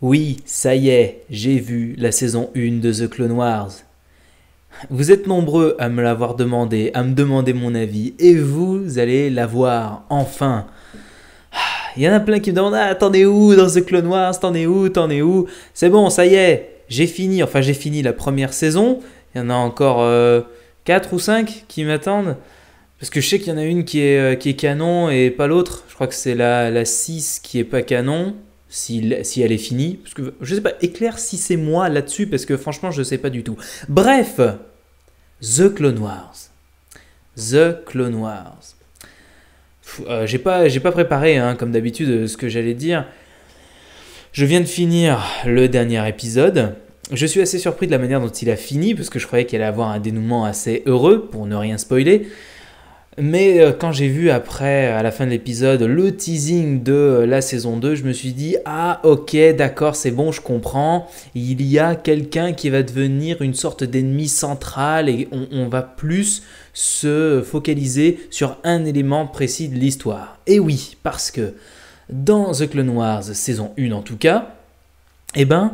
Oui, ça y est, j'ai vu la saison 1 de The Clone Wars. Vous êtes nombreux à me l'avoir demandé, à me demander mon avis, et vous allez la voir, enfin. Il ah, y en a plein qui me demandent ah, T'en es où dans The Clone Wars T'en es où T'en es où C'est bon, ça y est, j'ai fini, enfin j'ai fini la première saison. Il y en a encore 4 euh, ou 5 qui m'attendent. Parce que je sais qu'il y en a une qui est, euh, canon et pas l'autre. Je crois que c'est la, la 6 qui est pas canon si, elle est finie. Parce que je sais pas, éclaire si c'est moi là-dessus, parce que franchement, je ne sais pas du tout. Bref, The Clone Wars. The Clone Wars. Euh, j'ai pas, j'ai pas préparé, hein, comme d'habitude, euh, ce que j'allais dire. Je viens de finir le dernier épisode. Je suis assez surpris de la manière dont il a fini, parce que je croyais qu'il allait avoir un dénouement assez heureux, pour ne rien spoiler. Mais euh, quand j'ai vu après, à la fin de l'épisode, le teasing de euh, la saison 2, je me suis dit, ah ok, d'accord, c'est bon, je comprends. Il y a quelqu'un qui va devenir une sorte d'ennemi central et on, va plus se focaliser sur un élément précis de l'histoire. Et oui, parce que dans The Clone Wars, saison 1 en tout cas, eh ben,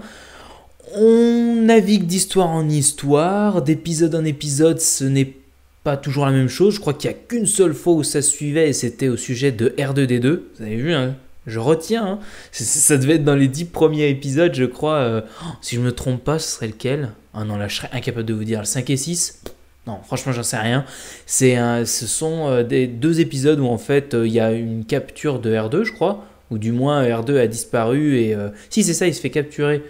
on navigue d'histoire en histoire, d'épisode en épisode, ce n'est pas pas toujours la même chose. Je crois qu'il y a qu'une seule fois où ça suivait et c'était au sujet de R2D2. Vous avez vu, hein. je retiens. Hein. ça devait être dans les dix premiers épisodes, je crois. Euh. Oh, si je me trompe pas, ce serait lequel Ah non, là, je serais incapable de vous dire. Le 5 et 6 non, franchement, j'en sais rien. C'est un... ce sont euh, des deux épisodes où en fait euh, il y a une capture de R2, je crois, ou du moins R2 a disparu et si c'est ça, il se fait capturer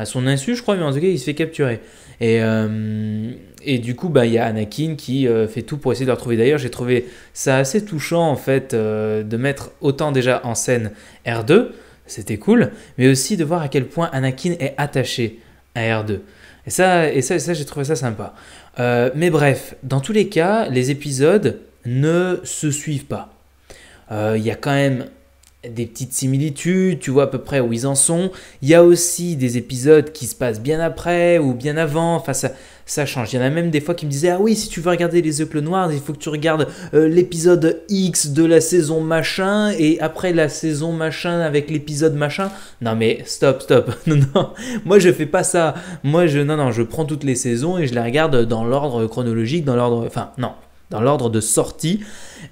à son insu, je crois, mais en tout cas, il se fait capturer. Et, euh, et du coup, bah, il y a Anakin qui euh, fait tout pour essayer de le retrouver. D'ailleurs, j'ai trouvé ça assez touchant, en fait, euh, de mettre autant déjà en scène R2, c'était cool, mais aussi de voir à quel point Anakin est attaché à R2. Et ça, et ça, et ça j'ai trouvé ça sympa. mais bref, dans tous les cas, les épisodes ne se suivent pas. Il y a quand même des petites similitudes, tu vois à peu près où ils en sont. Il y a aussi des épisodes qui se passent bien après ou bien avant, enfin ça, change. Il y en a même des fois qui me disaient Ah oui, si tu veux regarder Les œufs Noirs, il faut que tu regardes euh, l'épisode X de la saison machin et après la saison machin avec l'épisode machin. Non mais stop, stop. non, non, moi je fais pas ça. Moi je, non, non, je prends toutes les saisons et je les regarde dans l'ordre chronologique, dans l'ordre, enfin non, dans l'ordre de sortie.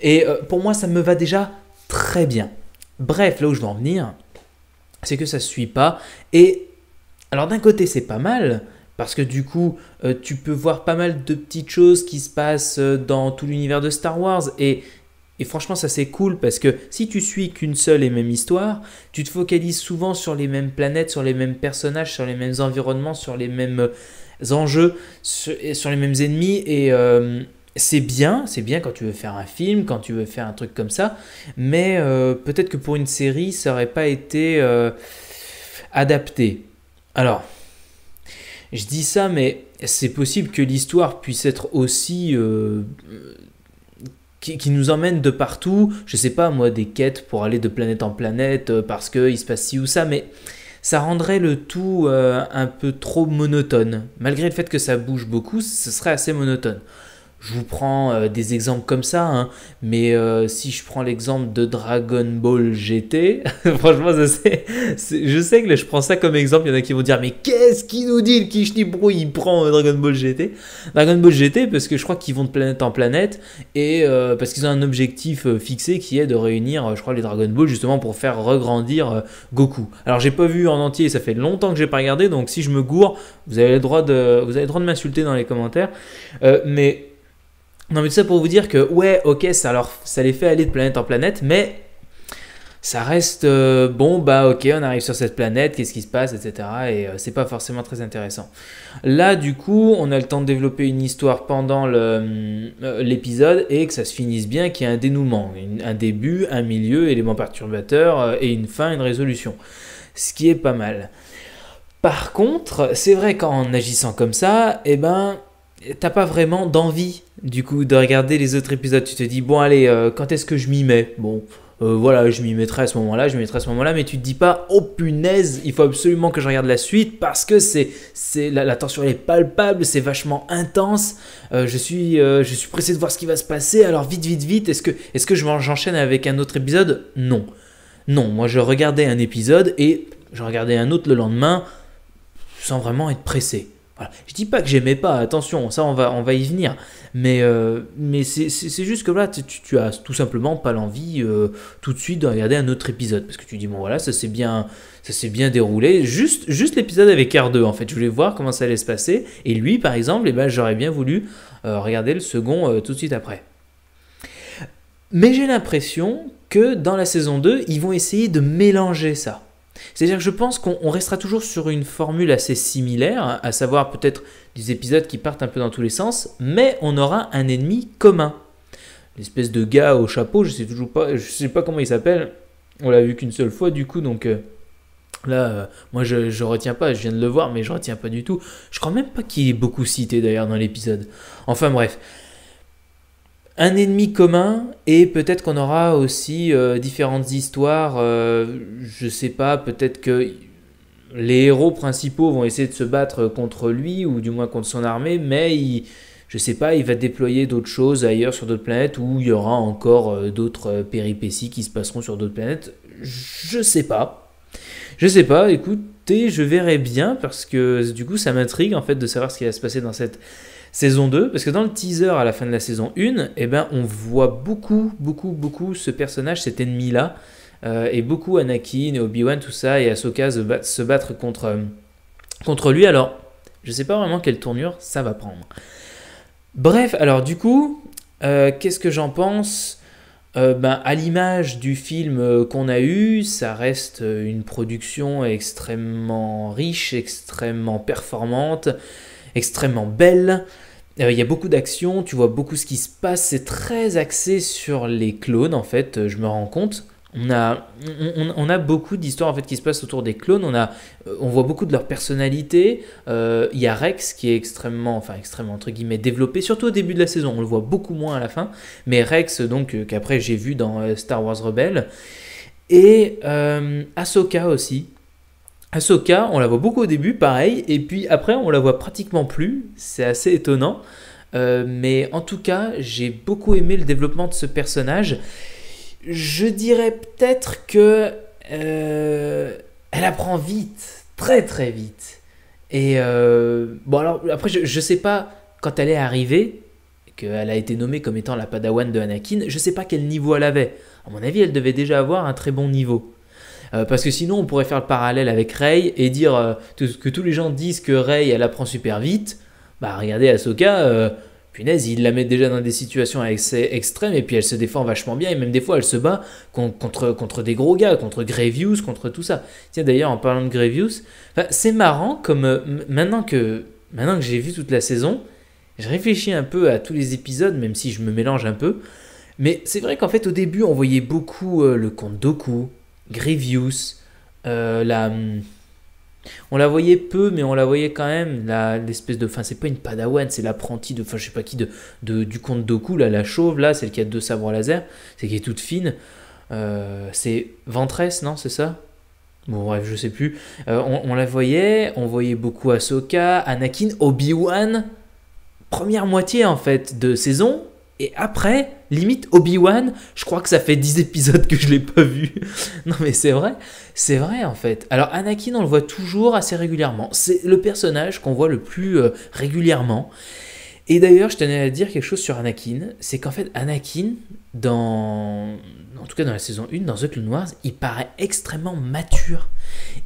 Et euh, pour moi ça me va déjà très bien. Bref, là où je dois en venir, c'est que ça ne suit pas. Et alors d'un côté, c'est pas mal, parce que du coup, euh, tu peux voir pas mal de petites choses qui se passent euh, dans tout l'univers de Star Wars. Et, franchement, ça c'est cool, parce que si tu suis qu'une seule et même histoire, tu te focalises souvent sur les mêmes planètes, sur les mêmes personnages, sur les mêmes environnements, sur les mêmes euh, enjeux, sur, les mêmes ennemis. Et, c'est bien, c'est bien quand tu veux faire un film, quand tu veux faire un truc comme ça, mais euh, peut-être que pour une série, ça n'aurait pas été euh, adapté. Alors, je dis ça, mais c'est possible que l'histoire puisse être aussi... Euh, qui, nous emmène de partout, je sais pas moi, des quêtes pour aller de planète en planète parce qu'il se passe ci ou ça, mais ça rendrait le tout un peu trop monotone. Malgré le fait que ça bouge beaucoup, ce serait assez monotone je vous prends euh, des exemples comme ça, hein. mais euh, si je prends l'exemple de Dragon Ball GT, franchement, ça, je sais que je prends ça comme exemple, il y en a qui vont dire, mais qu'est-ce qu'il nous dit le Kishnibrou, il prend euh, Dragon Ball GT Dragon Ball GT, parce que je crois qu'ils vont de planète en planète, et parce qu'ils ont un objectif fixé qui est de réunir, je crois, les Dragon Ball, justement, pour faire regrandir Goku. Alors, j'ai pas vu en entier, ça fait longtemps que j'ai pas regardé, donc si je me gourre, vous avez le droit de, vous avez le droit de m'insulter dans les commentaires, mais... Non mais tout ça pour vous dire que ouais, ok, ça, alors ça les fait aller de planète en planète, mais ça reste euh, bon, bah ok, on arrive sur cette planète, qu'est-ce qui se passe, etc. Et euh, c'est pas forcément très intéressant. Là, du coup, on a le temps de développer une histoire pendant euh, l'épisode et que ça se finisse bien, qu'il y ait un dénouement, un début, un milieu, élément perturbateur et une fin, une résolution. Ce qui est pas mal. Par contre, c'est vrai qu'en agissant comme ça, eh ben, t'as pas vraiment d'envie du coup de regarder les autres épisodes. Tu te dis bon allez, euh, quand est-ce que je m'y mets Bon, euh, voilà, je m'y mettrai à ce moment-là, je m'y mettrai à ce moment-là, mais tu te dis pas oh punaise, il faut absolument que je regarde la suite parce que c'est c'est la, tension est palpable, c'est vachement intense. Euh, je suis je suis pressé de voir ce qui va se passer. Alors vite vite vite, est-ce que est-ce que je j'enchaîne avec un autre épisode Non. Non, moi je regardais un épisode et je regardais un autre le lendemain sans vraiment être pressé. Je Je dis pas que j'aimais pas, attention, ça on va, on va y venir. Mais, euh, mais c'est juste que là, tu, tu, as tout simplement pas l'envie euh, tout de suite de regarder un autre épisode. Parce que tu dis, bon voilà, ça s'est bien, bien déroulé. Juste, juste l'épisode avec R2, en fait. Je voulais voir comment ça allait se passer. Et lui, par exemple, eh ben, j'aurais bien voulu euh, regarder le second tout de suite après. Mais j'ai l'impression que dans la saison 2, ils vont essayer de mélanger ça. C'est-à-dire que je pense qu'on restera toujours sur une formule assez similaire, à savoir peut-être des épisodes qui partent un peu dans tous les sens, mais on aura un ennemi commun. L'espèce de gars au chapeau, je sais toujours pas, je sais pas comment il s'appelle. On l'a vu qu'une seule fois du coup, donc euh, là, euh, moi je, je retiens pas, je viens de le voir, mais je retiens pas du tout. Je crois même pas qu'il est beaucoup cité d'ailleurs dans l'épisode. Enfin bref un ennemi commun et peut-être qu'on aura aussi euh, différentes histoires. je euh, je sais pas, peut-être que les héros principaux vont essayer de se battre contre lui ou du moins contre son armée, mais il, je sais pas, il va déployer d'autres choses ailleurs sur d'autres planètes ou il y aura encore euh, d'autres péripéties qui se passeront sur d'autres planètes. Je sais pas. Je sais pas. Écoutez, je verrai bien parce que du coup, ça m'intrigue en fait de savoir ce qui va se passer dans cette saison 2, parce que dans le teaser à la fin de la saison 1, eh ben, on voit beaucoup, beaucoup, beaucoup ce personnage, cet ennemi-là, euh, et beaucoup Anakin et Obi-Wan, tout ça, et Ahsoka se, battre contre, euh, contre lui. Alors, je ne sais pas vraiment quelle tournure ça va prendre. Bref, alors du coup, euh, qu'est-ce que j'en pense ben, à l'image du film qu'on a eu, ça reste une production extrêmement riche, extrêmement performante, extrêmement belle. Euh, il y a beaucoup d'action, tu vois beaucoup ce qui se passe, c'est très axé sur les clones en fait, euh, je me rends compte. On a, on, a beaucoup d'histoires en fait qui se passent autour des clones. On, a, euh, on voit beaucoup de leur personnalité. Il y a Rex qui est extrêmement, enfin extrêmement entre guillemets développé, surtout au début de la saison. On le voit beaucoup moins à la fin. Mais Rex donc qu'après j'ai vu dans Star Wars Rebelle et Ahsoka aussi Ahsoka, on la voit beaucoup au début, pareil, et puis après, on la voit pratiquement plus. C'est assez étonnant. Euh, mais en tout cas, j'ai beaucoup aimé le développement de ce personnage. Je dirais peut-être que euh, elle apprend vite, très très vite. Et euh, bon, alors après, je, ne sais pas quand elle est arrivée, qu'elle a été nommée comme étant la padawan de Anakin, je sais pas quel niveau elle avait. À mon avis, elle devait déjà avoir un très bon niveau. Euh, parce que sinon, on pourrait faire le parallèle avec Rey et dire euh, que tous les gens disent que Rey, elle apprend super vite. Bah, regardez Ahsoka, euh, punaise, ils la met déjà dans des situations extrêmes et puis elle se défend vachement bien. Et même des fois, elle se bat contre, des gros gars, contre Grevius, contre tout ça. Tiens, d'ailleurs, en parlant de Grevius, c'est marrant comme maintenant que, maintenant que j'ai vu toute la saison, je réfléchis un peu à tous les épisodes, même si je me mélange un peu. Mais c'est vrai qu'en fait, au début, on voyait beaucoup le comte Doku, Grievous, euh, la... On la voyait peu, mais on la voyait quand même, l'espèce de... Enfin, c'est pas une padawan, c'est l'apprenti de... Enfin, je sais pas qui, de, du comte Doku, là, la chauve, là, celle qui a deux sabres laser, c'est qui est toute fine. Euh, c'est Ventress, non, c'est ça Bon, bref, je sais plus. Euh, on, la voyait, on voyait beaucoup Ahsoka, Anakin, Obi-Wan. Première moitié, en fait, de saison, et après, limite Obi-Wan, je crois que ça fait 10 épisodes que je l'ai pas vu. non mais c'est vrai, c'est vrai en fait. Alors Anakin, on le voit toujours assez régulièrement. C'est le personnage qu'on voit le plus euh, régulièrement. Et d'ailleurs, je tenais à dire quelque chose sur Anakin, c'est qu'en fait Anakin dans en tout cas dans la saison 1 dans The Clone Wars, il paraît extrêmement mature.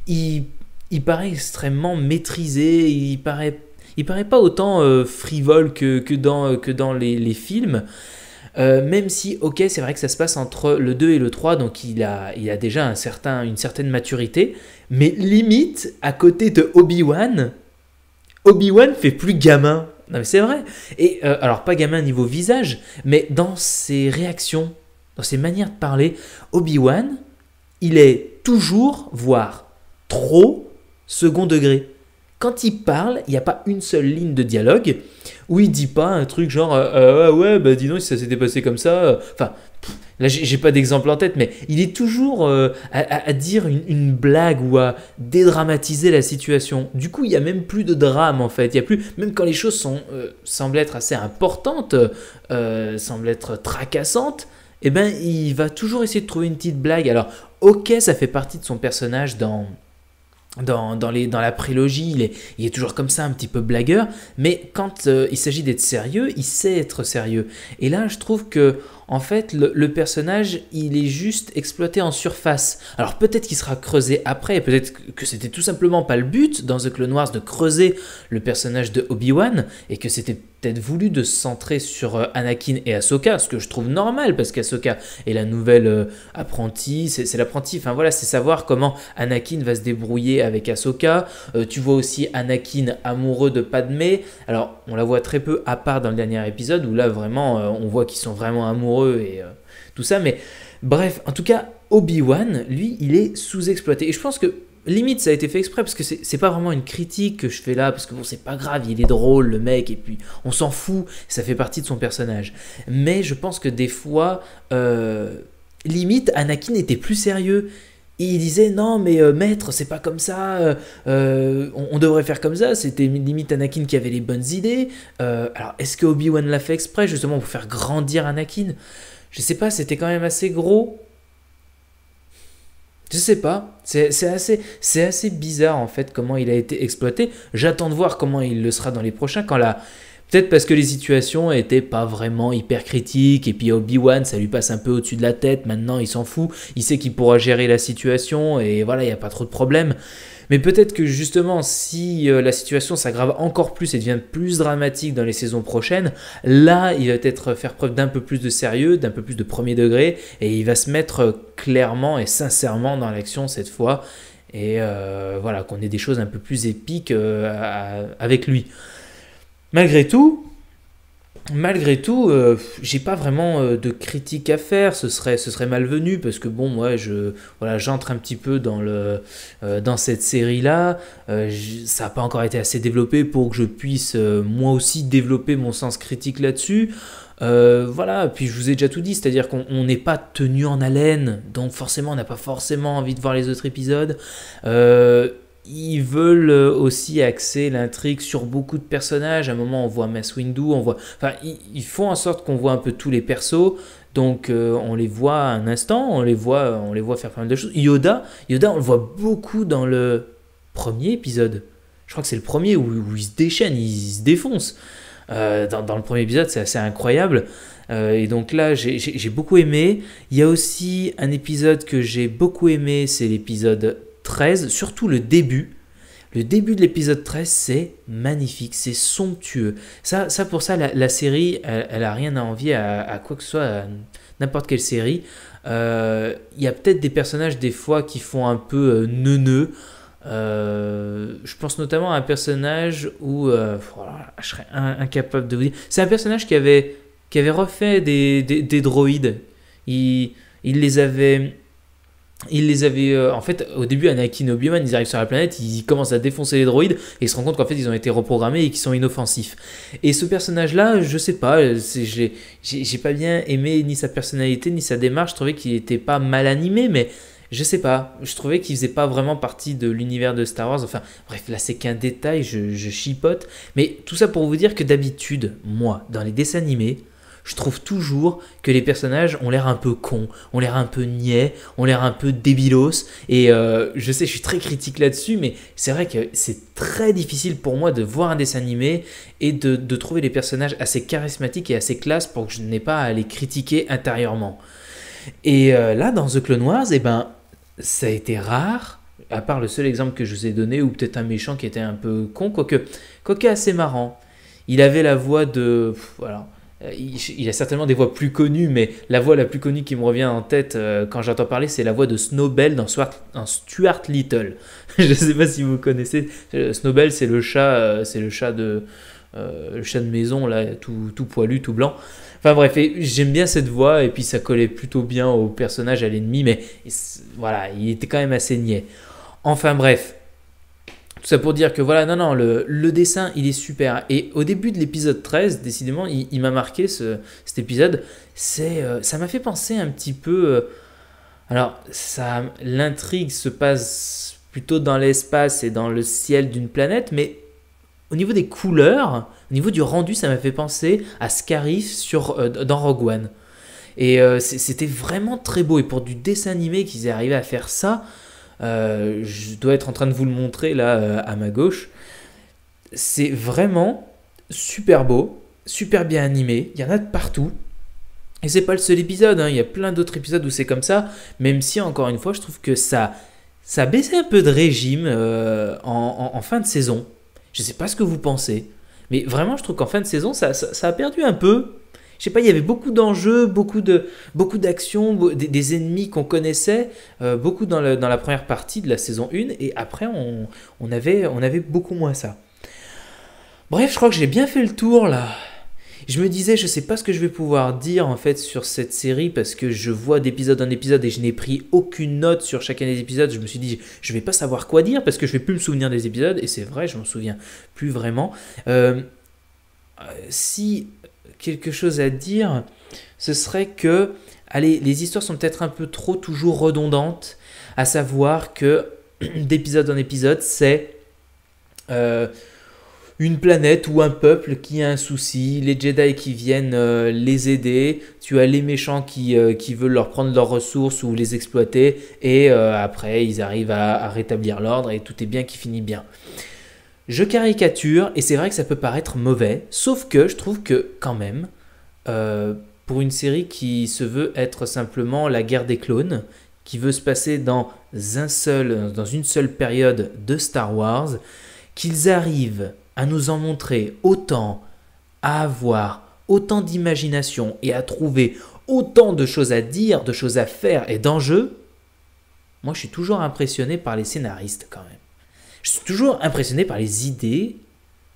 Il il paraît extrêmement maîtrisé, il paraît il paraît pas autant euh, frivole que, dans, euh, que dans les, films. Euh, même si, ok, c'est vrai que ça se passe entre le 2 et le 3, donc il a, il a déjà un certain, une certaine maturité, mais limite, à côté de Obi-Wan, Obi-Wan fait plus gamin. Non mais c'est vrai. Et alors pas gamin niveau visage, mais dans ses réactions, dans ses manières de parler, Obi-Wan, il est toujours, voire trop, second degré quand il parle, il n'y a pas une seule ligne de dialogue où il dit pas un truc genre euh, euh, ah ouais bah dis donc si ça s'était passé comme ça. Euh, enfin, là j'ai pas d'exemple en tête, mais il est toujours à, dire une, blague ou à dédramatiser la situation. Du coup, il n'y a même plus de drame en fait. Il y a plus même quand les choses sont semblent être assez importantes, semblent être tracassantes. Eh ben, il va toujours essayer de trouver une petite blague. Alors, ok, ça fait partie de son personnage dans dans, dans, les, dans la prélogie, il est, toujours comme ça, un petit peu blagueur, mais quand euh, il s'agit d'être sérieux, il sait être sérieux. Et là, je trouve que en fait, le, personnage, il est juste exploité en surface. Alors peut-être qu'il sera creusé après, peut-être que c'était tout simplement pas le but dans The Clone Wars de creuser le personnage de Obi-Wan, et que c'était peut-être voulu de se centrer sur euh, Anakin et Ahsoka, ce que je trouve normal, parce qu'Ahsoka est la nouvelle euh, apprentie, c'est l'apprenti, enfin voilà, c'est savoir comment Anakin va se débrouiller avec Ahsoka. Euh, tu vois aussi Anakin amoureux de Padmé, alors on la voit très peu à part dans le dernier épisode, où là vraiment, on voit qu'ils sont vraiment amoureux et euh, tout ça. Mais bref, en tout cas, Obi-Wan, lui, il est sous-exploité. Et je pense que limite ça a été fait exprès parce que c'est pas vraiment une critique que je fais là parce que bon c'est pas grave il est drôle le mec et puis on s'en fout ça fait partie de son personnage mais je pense que des fois euh, limite Anakin était plus sérieux il disait non mais euh, maître c'est pas comme ça euh, euh, on, devrait faire comme ça c'était limite Anakin qui avait les bonnes idées alors est-ce que Obi Wan l'a fait exprès justement pour faire grandir Anakin je sais pas c'était quand même assez gros je sais pas c'est assez c'est assez bizarre en fait comment il a été exploité j'attends de voir comment il le sera dans les prochains quand la Peut-être parce que les situations étaient pas vraiment hyper critiques, et puis Obi-Wan, ça lui passe un peu au-dessus de la tête, maintenant il s'en fout, il sait qu'il pourra gérer la situation, et voilà, il n'y a pas trop de problèmes. Mais peut-être que justement, si euh, la situation s'aggrave encore plus et devient plus dramatique dans les saisons prochaines, là, il va peut-être faire preuve d'un peu plus de sérieux, d'un peu plus de premier degré, et il va se mettre euh, clairement et sincèrement dans l'action cette fois, et euh, voilà, qu'on ait des choses un peu plus épiques avec lui. Malgré tout, malgré tout, euh, j'ai pas vraiment euh, de critique à faire. Ce serait, ce serait malvenu parce que bon, moi, je, voilà, j'entre un petit peu dans le, euh, dans cette série là. ça n'a pas encore été assez développé pour que je puisse moi aussi développer mon sens critique là-dessus. voilà, puis je vous ai déjà tout dit, c'est-à-dire qu'on n'est pas tenu en haleine, donc forcément on n'a pas forcément envie de voir les autres épisodes ils veulent euh, aussi axer l'intrigue sur beaucoup de personnages. À un moment, on voit Mass Windu, on voit. Enfin, ils, font en sorte qu'on voit un peu tous les persos. Donc, euh, on les voit un instant, on les voit, euh, on les voit faire pas mal de choses. Yoda, Yoda, on le voit beaucoup dans le premier épisode. Je crois que c'est le premier où, où, il se déchaîne, il, se défonce. dans, le premier épisode, c'est assez incroyable. et donc là, j'ai beaucoup aimé. Il y a aussi un épisode que j'ai beaucoup aimé, c'est l'épisode 13, surtout le début. Le début de l'épisode 13, c'est magnifique, c'est somptueux. Ça, ça pour ça, la, série, elle, n'a a rien à envier à, quoi que ce soit, n'importe quelle série. Euh, il y a peut-être des personnages des fois qui font un peu euh, neuneux. Euh, je pense notamment à un personnage où oh je serais incapable de vous dire. C'est un personnage qui avait, qui avait refait des, des, droïdes. Il, il les avait il les avait. Euh, en fait, au début, Anakin et Obi-Wan, ils arrivent sur la planète, ils commencent à défoncer les droïdes, et ils se rendent compte qu'en fait, ils ont été reprogrammés et qu'ils sont inoffensifs. Et ce personnage-là, je sais pas, j'ai pas bien aimé ni sa personnalité, ni sa démarche. Je trouvais qu'il était pas mal animé, mais je sais pas. Je trouvais qu'il faisait pas vraiment partie de l'univers de Star Wars. Enfin, bref, là, c'est qu'un détail, je chipote. Mais tout ça pour vous dire que d'habitude, moi, dans les dessins animés, je trouve toujours que les personnages ont l'air un peu cons, ont l'air un peu niais, ont l'air un peu débilos. Et euh, je sais, je suis très critique là-dessus, mais c'est vrai que c'est très difficile pour moi de voir un dessin animé et de, trouver des personnages assez charismatiques et assez classe pour que je n'ai pas à les critiquer intérieurement. Et euh, là, dans The Clone Wars, eh ben, ça a été rare à part le seul exemple que je vous ai donné, ou peut-être un méchant qui était un peu con, quoique, assez marrant. Il avait la voix de. voilà. Euh, il, il, a certainement des voix plus connues, mais la voix la plus connue qui me revient en tête euh, quand j'entends parler, c'est la voix de Snowbell dans Stuart, Little. je ne sais pas si vous connaissez. Euh, Snowbell, c'est le chat, c'est le chat de de maison là, tout, tout poilu, tout blanc. Enfin bref, j'aime bien cette voix et puis ça collait plutôt bien au personnage, à l'ennemi, mais voilà, il était quand même assez niais. Enfin bref, tout ça pour dire que voilà, non, non, le, dessin, il est super. Et au début de l'épisode 13, décidément, il, m'a marqué cet épisode. Euh, ça m'a fait penser un petit peu. Euh, alors, ça, l'intrigue se passe plutôt dans l'espace et dans le ciel d'une planète, mais au niveau des couleurs, au niveau du rendu, ça m'a fait penser à Scarif sur, euh, dans Rogue One. Et c'était vraiment très beau. Et pour du dessin animé qu'ils aient arrivé à faire ça, euh, je dois être en train de vous le montrer là euh, à ma gauche. C'est vraiment super beau, super bien animé, il y en a de partout. Et c'est pas le seul épisode, hein. il y a plein d'autres épisodes où c'est comme ça, même si encore une fois je trouve que ça, ça baissé un peu de régime euh, en, fin de saison. Je sais pas ce que vous pensez, mais vraiment je trouve qu'en fin de saison ça, ça a perdu un peu je sais pas, il y avait beaucoup d'enjeux, beaucoup de beaucoup d'actions, des, ennemis qu'on connaissait, euh, beaucoup dans, la première partie de la saison 1, et après on, avait, on avait beaucoup moins ça. Bref, je crois que j'ai bien fait le tour là. Je me disais, je sais pas ce que je vais pouvoir dire en fait sur cette série parce que je vois d'épisode en épisode et je n'ai pris aucune note sur chacun des épisodes. Je me suis dit, je vais pas savoir quoi dire parce que je vais plus me souvenir des épisodes et c'est vrai, je m'en souviens plus vraiment. Euh, si quelque chose à dire, ce serait que allez, les histoires sont peut-être un peu trop toujours redondantes, à savoir que d'épisode en épisode, c'est euh, une planète ou un peuple qui a un souci, les Jedi qui viennent euh, les aider, tu as les méchants euh, qui, veulent leur prendre leurs ressources ou les exploiter, et après ils arrivent à rétablir l'ordre et tout est bien qui finit bien. Je caricature et c'est vrai que ça peut paraître mauvais, sauf que je trouve que quand même, euh, pour une série qui se veut être simplement la guerre des clones, qui veut se passer dans, un seul, dans une seule période de Star Wars, qu'ils arrivent à nous en montrer autant, à avoir autant d'imagination et à trouver autant de choses à dire, de choses à faire et d'enjeux, moi je suis toujours impressionné par les scénaristes quand même. Je suis toujours impressionné par les idées,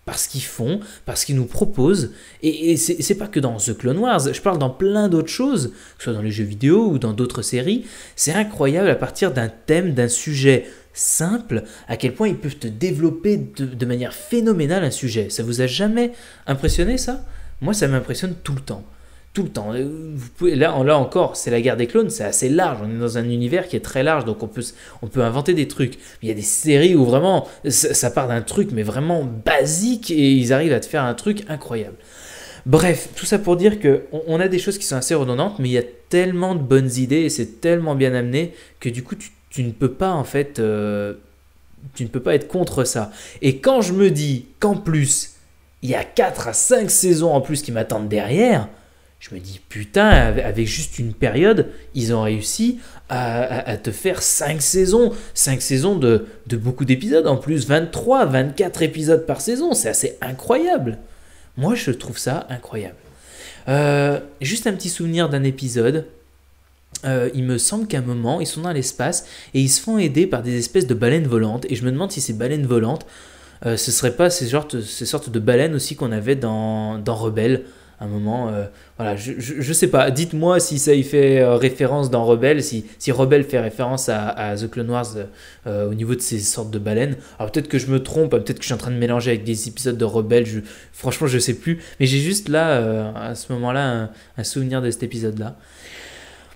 par ce qu'ils font, par ce qu'ils nous proposent. Et, c'est pas que dans The Clone Wars, je parle dans plein d'autres choses, que ce soit dans les jeux vidéo ou dans d'autres séries. C'est incroyable à partir d'un thème, d'un sujet simple, à quel point ils peuvent te développer de manière phénoménale un sujet. Ça vous a jamais impressionné ça Moi, ça m'impressionne tout le temps tout le temps. Vous pouvez, là, là encore, c'est la guerre des clones, c'est assez large. On est dans un univers qui est très large, donc on peut, on peut inventer des trucs. il y a des séries où vraiment, ça, part d'un truc, mais vraiment basique, et ils arrivent à te faire un truc incroyable. Bref, tout ça pour dire que on, a des choses qui sont assez redondantes, mais il y a tellement de bonnes idées et c'est tellement bien amené que du coup, tu, ne peux pas en fait, euh, tu ne peux pas être contre ça. Et quand je me dis qu'en plus, il y a 4 à 5 saisons en plus qui m'attendent derrière, je me dis, putain, avec juste une période, ils ont réussi à, te faire 5 saisons. 5 saisons de, beaucoup d'épisodes en plus, 23, 24 épisodes par saison, c'est assez incroyable. Moi, je trouve ça incroyable. Euh, juste un petit souvenir d'un épisode. Euh, il me semble qu'à un moment, ils sont dans l'espace et ils se font aider par des espèces de baleines volantes. Et je me demande si ces baleines volantes, euh, ce ne seraient pas ces sortes, ces sortes de baleines aussi qu'on avait dans, dans Rebelle un moment, euh, voilà, je, sais pas. Dites-moi si ça y fait euh, référence dans Rebelle, si, si Rebelle fait référence à, The Clone Wars euh, au niveau de ces sortes de baleines. Alors peut-être que je me trompe, peut-être que je suis en train de mélanger avec des épisodes de Rebelle, je, franchement je sais plus. Mais j'ai juste là, à ce moment-là, un, souvenir de cet épisode-là.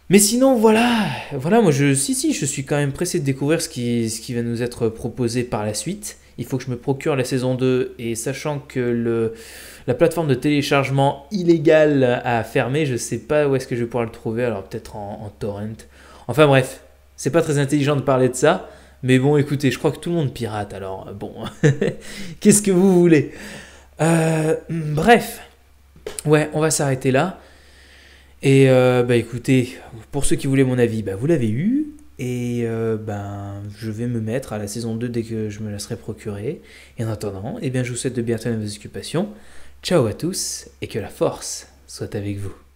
Mais sinon, voilà, voilà, moi je, si, si, je suis quand même pressé de découvrir ce qui, ce qui va nous être proposé par la suite il faut que je me procure la saison 2 et sachant que le, la plateforme de téléchargement illégale a fermé, je ne sais pas où est-ce que je vais pouvoir le trouver, alors peut-être en, torrent. Enfin bref, c'est pas très intelligent de parler de ça, mais bon écoutez, je crois que tout le monde pirate, alors bon, qu'est-ce que vous voulez euh, hmm, Bref, ouais, on va s'arrêter là. Et euh, bah écoutez, pour ceux qui voulaient mon avis, bah vous l'avez eu. Et euh, ben, je vais me mettre à la saison 2 dès que je me la serai procurée. Et en attendant, eh bien, je vous souhaite de bientôt vos occupations. Ciao à tous et que la force soit avec vous.